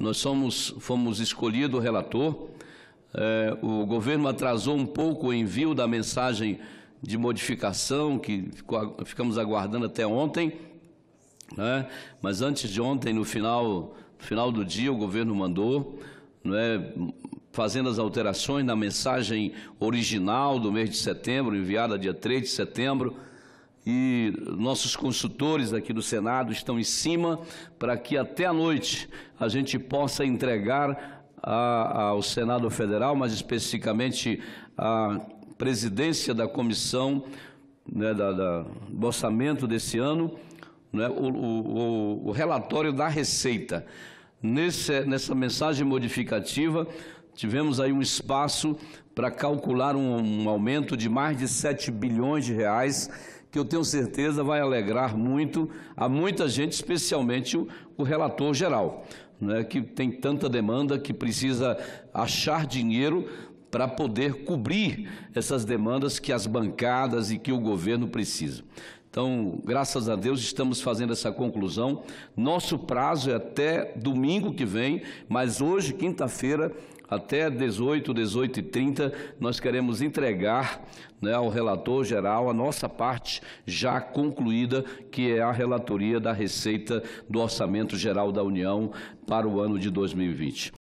Nós somos, fomos escolhido relator. É, o governo atrasou um pouco o envio da mensagem de modificação, que ficamos aguardando até ontem. Né? Mas antes de ontem, no final, final do dia, o governo mandou, né, fazendo as alterações na mensagem original do mês de setembro, enviada dia 3 de setembro e nossos consultores aqui do Senado estão em cima para que até a noite a gente possa entregar a, ao Senado Federal, mais especificamente à presidência da comissão né, da, da, do orçamento desse ano, né, o, o, o, relatório da Receita. Nesse, nessa mensagem modificativa, tivemos aí um espaço para calcular um, um aumento de mais de 7 bilhões de reais que eu tenho certeza vai alegrar muito a muita gente, especialmente o, o relator geral, né, que tem tanta demanda que precisa achar dinheiro para poder cobrir essas demandas que as bancadas e que o governo precisam. Então, graças a Deus, estamos fazendo essa conclusão. Nosso prazo é até domingo que vem, mas hoje, quinta-feira, até 18, 18 e 30, nós queremos entregar né, ao relator geral a nossa parte já concluída, que é a relatoria da Receita do Orçamento Geral da União para o ano de 2020.